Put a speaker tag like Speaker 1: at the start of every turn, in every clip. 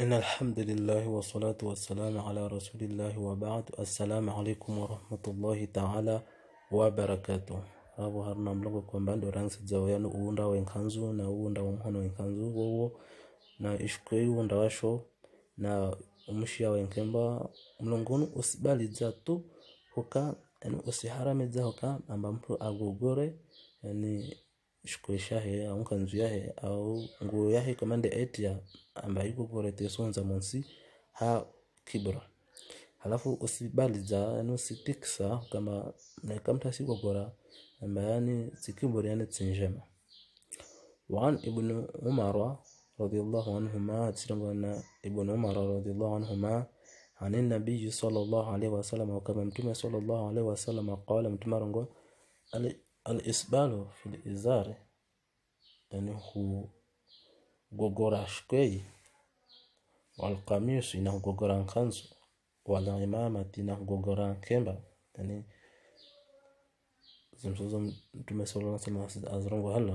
Speaker 1: إن الحمد لله والصلاة والسلام على رسول الله وبعد السلام عليكم ورحمة الله تعالى wabarakatu abo haruna mlogo kwamba ndorangisa dzawayano uunda wenkhanzu na uunda womwana wenkhanzu wowo na ishukwe uunda washo na umushiya wenkemba mlungunu usibalidza tu huka yani usiharamidza hoka amba mtu agogore yani xikoxahe aunka yahe au nguo yahe komande etia ambayo iko kwa retention za monsi ha kibra halafu usibali za yani usitiksa kama na kamta siko kora ambaye yani sikibra yani tsinjema وعن ابن umara رضي الله عنهما تسلمنا ابن عمر رضي الله عنهما عن النبي صلى الله عليه وسلم وكما متى صلى الله عليه وسلم al-isbalu fil izari yani hugogora shkwei walqamisu ina hugogora nkanzu wala imamati ina hugogora nkemba yani zimsozo mtume sallallahu alaihi wasallam azrongo hala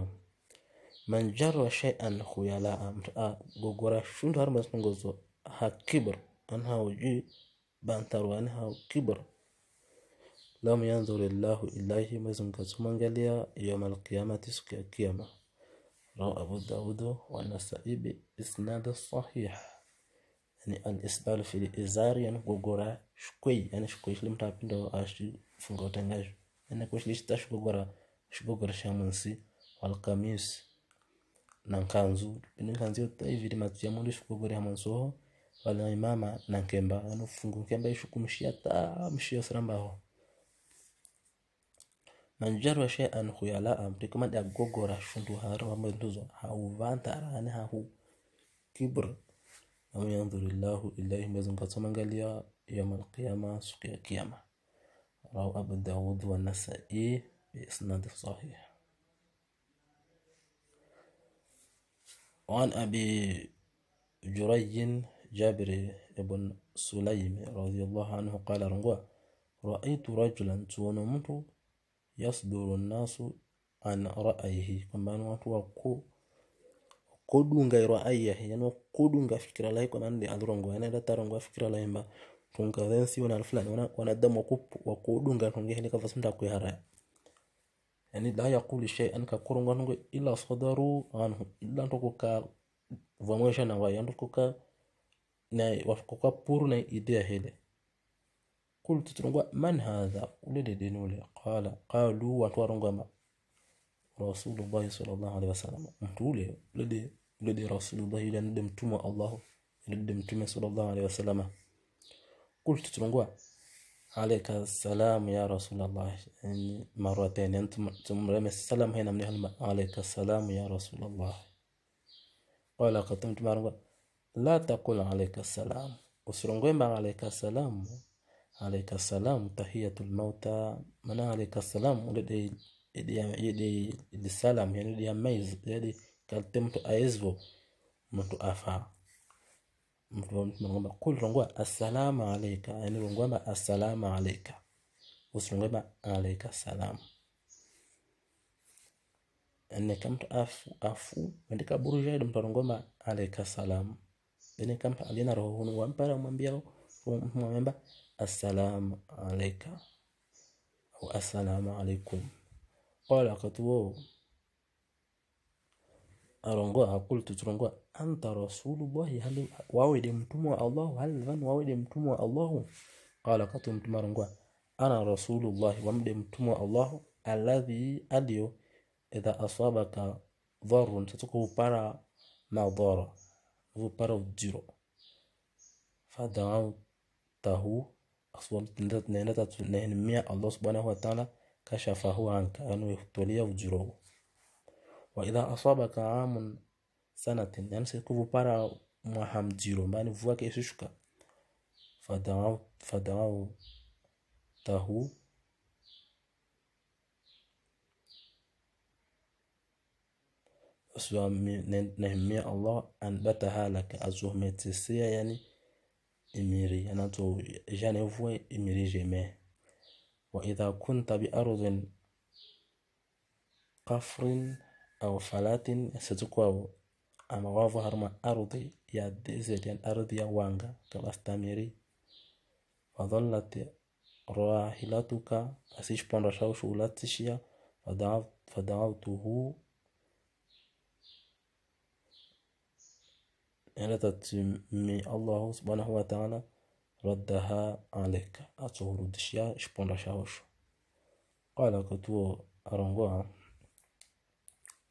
Speaker 1: man jarra shay'an khuyala amra gogora shundu harma songozo hakibr anha uji bantarwani kibr لم ينظر الله إليهم يزنكزمانجليا يوم القيامة تسكي القيامة روى أبو داود والنسائي بإسناد الصحيح يعني الإسبال في الإزار يعني غوغورا شكوي يعني شكوي شلي متابين أشي فنغو تنجاج يعني كوش ليش تاش غوغورا شغوغورا شامنسي والقميص na nkanzu bine nkanzu yota iviri matu ya mundu shikugore hamwe nsoho wala imama na nkemba ano fungu nkemba ishuku mushia ta mushia sirambaho Man jarwa shay'an khuyala amri kuma da gogora shundu harama manduzo hauvanta arahani hahu kibr أو ينظر الله إليه بزن قسم قال يوم القيامة سقيا قيامة رواه أبو داود والنسائي بإسناد صحيح وعن أبي جري جابر بن سليم رضي الله عنه قال رنقوا رأيت رجلا تونمته yasduru nnasu an ra'yihi kwamba ni yaani watu waku kudunga ra'yihi yani kudunga fikira lai kwa nani adrongo yani datarongo fikira lai mba tunga wanadamu wa tunge ni yani la yaqulu shay'an ka kurunga nungo illa sadaru anhu illa ndoko ka vamwesha na wayo ndoko na puru na idea hele قلت ترونغوا من هذا ولددنولي قال قالوا ما رسول الله صلى الله عليه وسلم متولي ولدي لدي رسول الله لندم ندمتم الله ندمتم صلى الله عليه وسلم قلت ترونغوا عليك السلام يا رسول الله يعني مرتين انت تمرم السلام هنا من هلما عليك السلام يا رسول الله قال قد تمت لا تقول عليك السلام وسرنغوين عليك السلام alayka salam tahiyatul mauta mana alayka salam ide ide ide salam yani ya maiz yani kalte mtu aezvo mtu afa mtu mnaomba kul rongwa assalamu alayka yani rongwa assalamu alayka usungwa alayka salam ene kamtu afu afu andika buruja ndo mtarongoma alayka salam ene kamtu alina roho hunu wampara mwambia mwamba السلام عليك أو السلام عليكم قال قطوه arongoa qultu turongoa anta rasulullahi hal wawe de mtumwa allah hal van wawe de mtumwa allah qala qatu mtumwa rongoa ana rasulullahi wamde mtumwa allah alladhi alio idha asabaka dharun tatukupara madhara vupara ujiro fadawtahu أصوات تندت نهنت نهن ميا الله سبحانه وتعالى كشفه عن كانوا يفتولي وجروه وإذا أصابك عام سنة يعني سيكو بارا مهم جيرو ماني فوق إيشوشكا فدعو فدعو تهو سوى نهمية الله أنبتها لك أزوه متسيا يعني إميري أنا تو جاني فوي إميري جيمي وإذا كنت بأرض قفر أو فلات ستكوى أما وظهر ما أرضي يا ديزل يعني أرضي يا وانغا كالاستاميري فظلت راحلتك أسيش بان رشاوش ولاتشيا فدعوته يردت من الله سبحانه وتعالى ردها عليك دشيا شبون شاوش قال كتو أرنغوا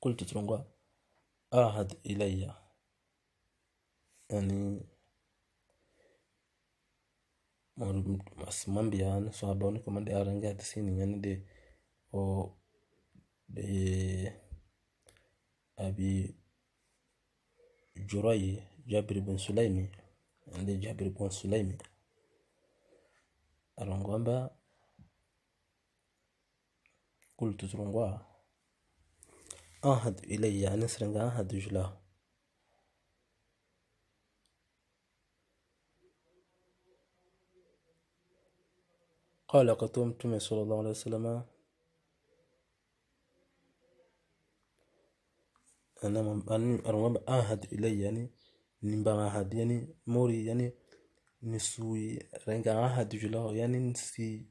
Speaker 1: قلت ترنغوا أهد إلي يعني mambia yani so haboni ko mande arrange at sini yani دي o de abi jurayi جابر بن سليمي ndi جابر بن سليمي الرنغوانبا قلت ترنغوا أهد إلي يعني سرنغا أهد جلاه قال قطومتم صلى الله عليه وسلم أنا أنا أهد إلي يعني نبا هاد يعني موري يعني نسوي رنجا هاد جلو يعني نسي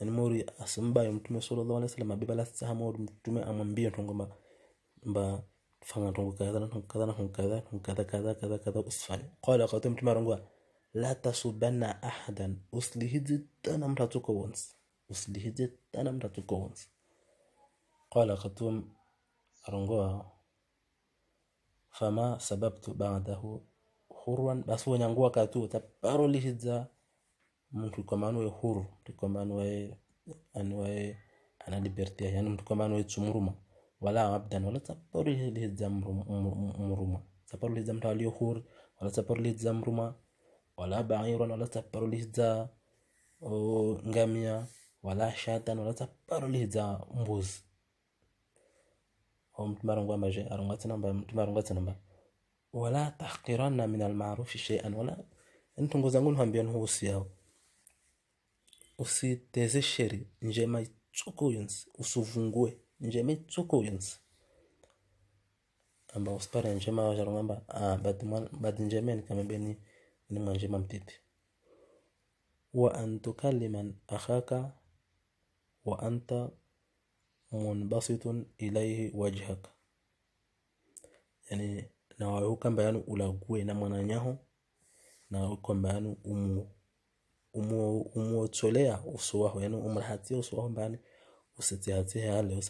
Speaker 1: يعني موري أسمبا يوم تمه صلى الله عليه وسلم أبي بلاس مور تمه أمم بيا تونغ ما با فانا تونغ كذا نحن كذا نحن كذا نحن كذا كذا كذا كذا أصفاني قال قال تم تمر رنجا لا تصبنا أحدا أصله جدا نمرتو كونس أصله جدا نمرتو كونس قال قال تم رنجا fama sababtu ba'dahu hurwan basi wanyangua katu taparolishidza mtu kwa maana wewe huru kwa maana wewe anwaye ana liberty yani mtu kwa maana wewe tsumuruma wala abdan wala taparolishidza muruma taparolishidza mtu aliyo huru wala taparolishidza muruma wala ba'iran wala taparolishidza oh, ngamia wala shatan wala taparolishidza mbuzi omu tɩ marẽ wala tahqiranna min almarufi shay'an wala n tɩngo zaŋ wulfan bɩyɛn fu usi teze sheri njema itsokoyens usuvungue njema itsokoyens amba uspara njema wajarungamba ah, badi njemen kama beni ni mwa njema wa an tukallima akhaka wa anta munbasitun ilaihi wajhak yani na wawe ulague na mwananyaho na ukambanu umu umu umuotolea uso wao yani umrahatia uso wao mbani usitiatie hale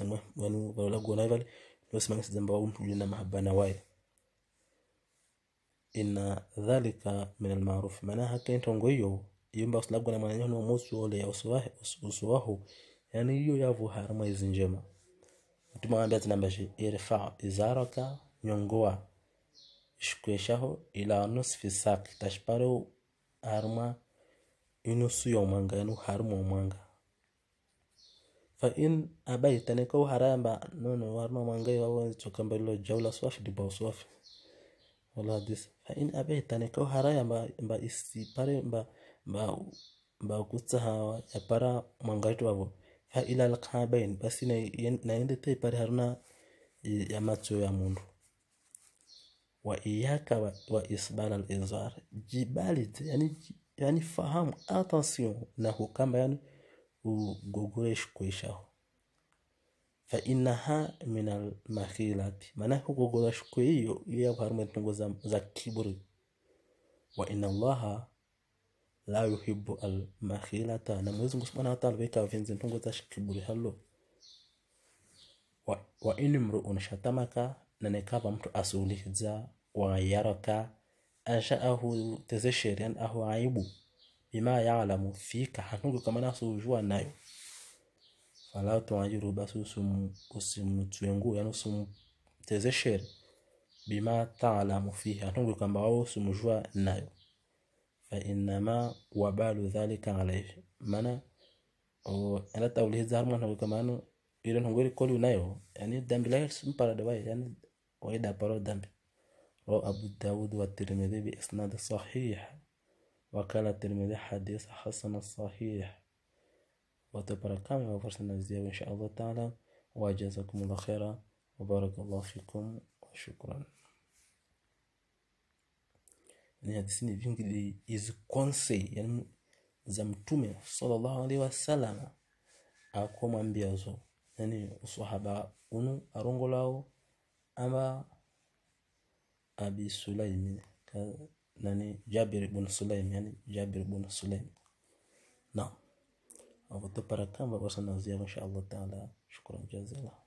Speaker 1: ina dhalika min almaruf maana hata ntongo hiyo yumba na mwananyaho na umuotolea uso yani hiyo yavu harmonize njema mtume anambia tena mbashi irfa izaraka nyongoa shkweshaho ila nusfi sak tashparo harma inusu ya mwanga yani harmu mwanga fa in abaita ne haramba nono harma mwanga yawo chokamba lo jawla swafi dibo swafi wala this fa in abaita ne haramba mba isipare mba mba mba kutsaha ya para mwanga itwavo ila lkabain basi naende te pale haruna ya macho ya mundu wa iyaka wa, wa isbal alizar jibali yani yani fahamu attention na hukamba yani ugogore kweshaho fa inaha min almakhilati maana kugogora shukwe hiyo ya tungo za, za kiburi wa inna allaha la yuhibbu al makhilata, na mwezi Mungu Subhanahu wa Ta'ala weka vinzi ntungo za shikiburi halo wa, wa in mru'un shatamaka, na ne kaba mtu asulihiza wa yaraka ashaahu tezesherian ahu aibu bima yaalamu fika hantungu kama nasujua nayo fala tuajiru basi usimtwe yanu yani usimtezeshere bima taalamu fihi hantungu kama wao usimjua nayo فإنما وبال ذلك عليه منا أو أنا تقولي هذا na boca mano يرون هم غير colho naio يعني دم lá sim para دواي يعني yani o دم para رو أبو داود والترمذي بإسناد صحيح وقال الترمذي حديث حسن صحيح وتبركم وفرسنا زيادة إن شاء الله تعالى وجزاكم الله خيرا وبارك الله فيكم وشكرا mia tisini vingi hizi konsei yani za mtume sallallahu alaihi wasallam zo yani usahaba unu arongolao amba abi sulaimi nani jabir ibn sulaim yani jabir ibn sulaim na hapo tuparakamba kwa sana ziada insha taala shukran jazila